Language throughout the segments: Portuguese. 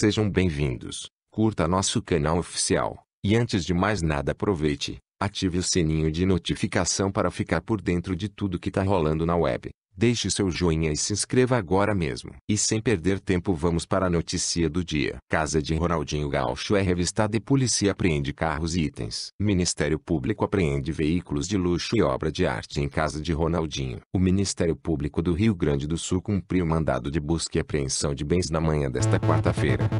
Sejam bem-vindos, curta nosso canal oficial, e antes de mais nada aproveite, ative o sininho de notificação para ficar por dentro de tudo que tá rolando na web. Deixe seu joinha e se inscreva agora mesmo. E sem perder tempo vamos para a notícia do dia. Casa de Ronaldinho Gaúcho é revistada e polícia apreende carros e itens. Ministério Público apreende veículos de luxo e obra de arte em casa de Ronaldinho. O Ministério Público do Rio Grande do Sul cumpriu mandado de busca e apreensão de bens na manhã desta quarta-feira,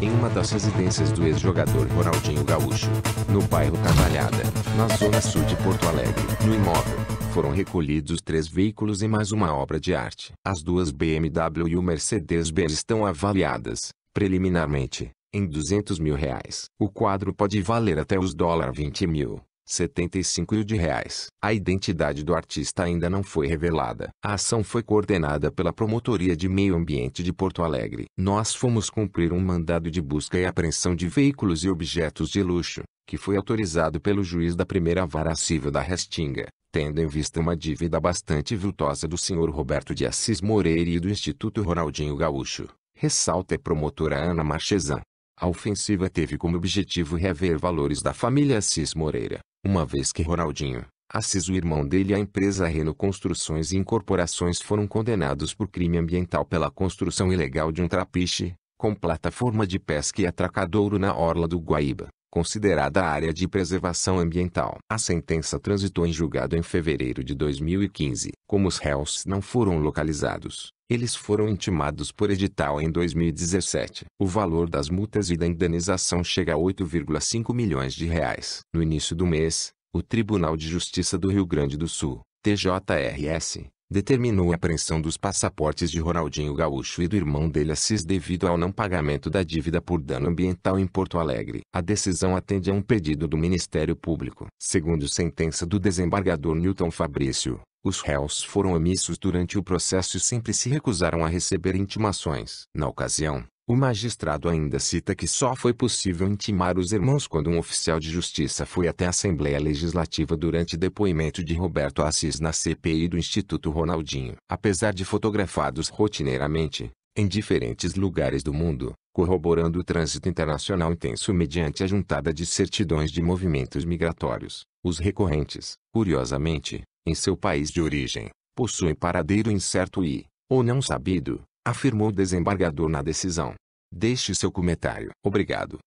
21, em uma das residências do ex-jogador Ronaldinho Gaúcho, no bairro Cavalhada, na zona sul de Porto Alegre. No imóvel, foram recolhidos três veículos veículos e mais uma obra de arte. As duas BMW e o Mercedes-Benz estão avaliadas, preliminarmente, em 200 mil reais. O quadro pode valer até os dólar 20 mil. 75 de reais. A identidade do artista ainda não foi revelada. A ação foi coordenada pela Promotoria de Meio Ambiente de Porto Alegre. Nós fomos cumprir um mandado de busca e apreensão de veículos e objetos de luxo, que foi autorizado pelo juiz da primeira vara civil da Restinga tendo em vista uma dívida bastante vultosa do senhor Roberto de Assis Moreira e do Instituto Ronaldinho Gaúcho, ressalta a promotora Ana Marchesan. A ofensiva teve como objetivo reaver valores da família Assis Moreira, uma vez que Ronaldinho, Assis o irmão dele e a empresa Reno Construções e Incorporações foram condenados por crime ambiental pela construção ilegal de um trapiche, com plataforma de pesca e atracadouro na orla do Guaíba considerada área de preservação ambiental. A sentença transitou em julgado em fevereiro de 2015. Como os réus não foram localizados, eles foram intimados por edital em 2017. O valor das multas e da indenização chega a 8,5 milhões de reais. No início do mês, o Tribunal de Justiça do Rio Grande do Sul, TJRS, determinou a apreensão dos passaportes de Ronaldinho Gaúcho e do irmão dele Assis devido ao não pagamento da dívida por dano ambiental em Porto Alegre. A decisão atende a um pedido do Ministério Público. Segundo sentença do desembargador Newton Fabrício, os réus foram omissos durante o processo e sempre se recusaram a receber intimações. Na ocasião, o magistrado ainda cita que só foi possível intimar os irmãos quando um oficial de justiça foi até a Assembleia Legislativa durante depoimento de Roberto Assis na CPI do Instituto Ronaldinho. Apesar de fotografados rotineiramente, em diferentes lugares do mundo, corroborando o trânsito internacional intenso mediante a juntada de certidões de movimentos migratórios, os recorrentes, curiosamente, em seu país de origem, possuem paradeiro incerto e, ou não sabido, afirmou o desembargador na decisão. Deixe seu comentário. Obrigado.